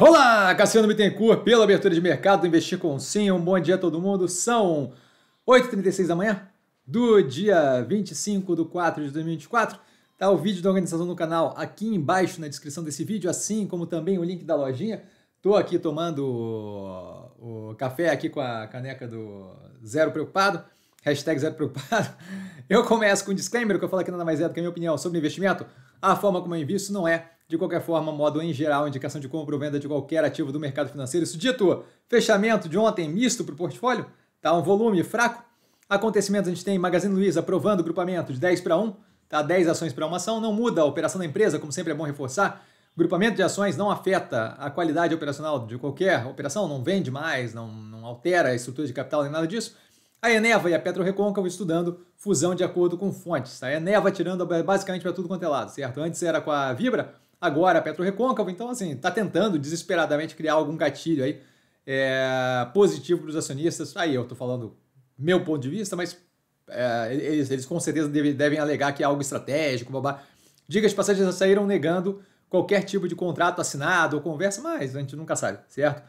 Olá, Cassiano Bittencourt, pela abertura de mercado do Investir com Sim. Um bom dia a todo mundo. São 8h36 da manhã do dia 25 de 4 de 2024. Tá o vídeo da organização do canal aqui embaixo na descrição desse vídeo, assim como também o link da lojinha. Tô aqui tomando o, o café aqui com a caneca do Zero Preocupado, hashtag Zero Preocupado. Eu começo com um disclaimer, que eu falo que nada mais é do que a minha opinião sobre investimento a forma como eu invisto não é, de qualquer forma, modo em geral, indicação de compra ou venda de qualquer ativo do mercado financeiro. Isso dito, fechamento de ontem misto para o portfólio, tá um volume fraco. Acontecimentos, a gente tem Magazine Luiza aprovando o grupamento de 10 para 1, tá 10 ações para uma ação, não muda a operação da empresa, como sempre é bom reforçar. grupamento de ações não afeta a qualidade operacional de qualquer operação, não vende mais, não, não altera a estrutura de capital nem nada disso. A Eneva e a Petro Recôncavo estudando fusão de acordo com fontes. A Eneva tirando basicamente para tudo quanto é lado, certo? Antes era com a Vibra, agora a Petro Recôncavo. Então, assim, está tentando desesperadamente criar algum gatilho aí é, positivo para os acionistas. Aí eu estou falando meu ponto de vista, mas é, eles, eles, com certeza devem, alegar que é algo estratégico, babá. Dicas de passagem já saíram negando qualquer tipo de contrato assinado ou conversa, mas a gente nunca sabe, certo?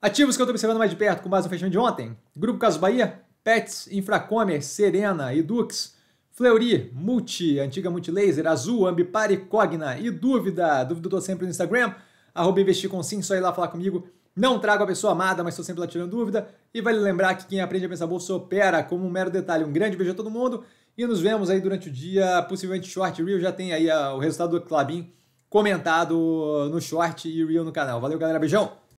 Ativos que eu estou observando mais de perto com base no fechamento de ontem. Grupo Caso Bahia, Pets, Infracomer, Serena, Edux, Fleury, Multi, Antiga Multilaser, Azul, Ambipare, Cogna e Dúvida. Dúvida eu tô sempre no Instagram, arroba investir com sim, só ir lá falar comigo. Não trago a pessoa amada, mas estou sempre lá tirando dúvida. E vale lembrar que quem aprende a pensar bolsa opera como um mero detalhe. Um grande beijo a todo mundo e nos vemos aí durante o dia, possivelmente short e real já tem aí ah, o resultado do Clabin comentado no short e real no canal. Valeu, galera, beijão.